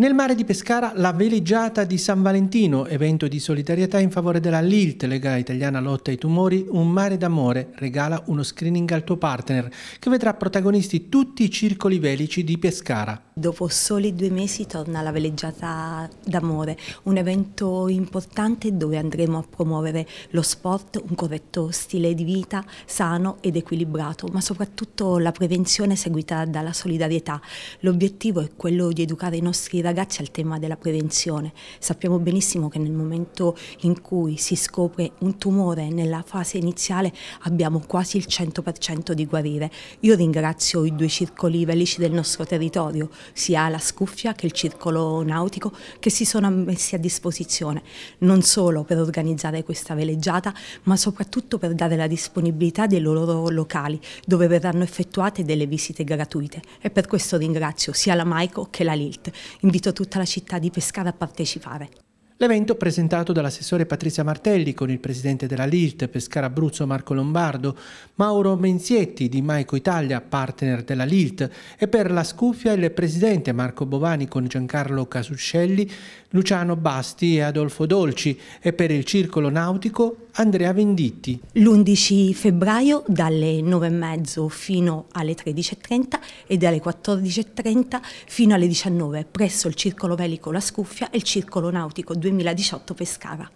Nel mare di Pescara la veleggiata di San Valentino, evento di solidarietà in favore della LILT, Lega Italiana Lotta ai Tumori, un mare d'amore, regala uno screening al tuo partner, che vedrà protagonisti tutti i circoli velici di Pescara dopo soli due mesi torna la veleggiata d'amore, un evento importante dove andremo a promuovere lo sport, un corretto stile di vita sano ed equilibrato, ma soprattutto la prevenzione seguita dalla solidarietà. L'obiettivo è quello di educare i nostri ragazzi al tema della prevenzione. Sappiamo benissimo che nel momento in cui si scopre un tumore nella fase iniziale abbiamo quasi il 100% di guarire. Io ringrazio i due circoli velici del nostro territorio, sia la scuffia che il circolo nautico che si sono messi a disposizione, non solo per organizzare questa veleggiata, ma soprattutto per dare la disponibilità dei loro locali, dove verranno effettuate delle visite gratuite. E per questo ringrazio sia la Maico che la Lilt. Invito tutta la città di Pescara a partecipare. L'evento presentato dall'assessore Patrizia Martelli con il presidente della LILT Pescara Abruzzo Marco Lombardo, Mauro Menzietti di Maico Italia, partner della LILT, e per la scuffia il presidente Marco Bovani con Giancarlo Casuscelli, Luciano Basti e Adolfo Dolci e per il circolo nautico Andrea Venditti. L'11 febbraio dalle 9.30 fino alle 13.30 e dalle 14.30 fino alle 19 presso il circolo velico La Scuffia e il circolo nautico 2 2018 pescava.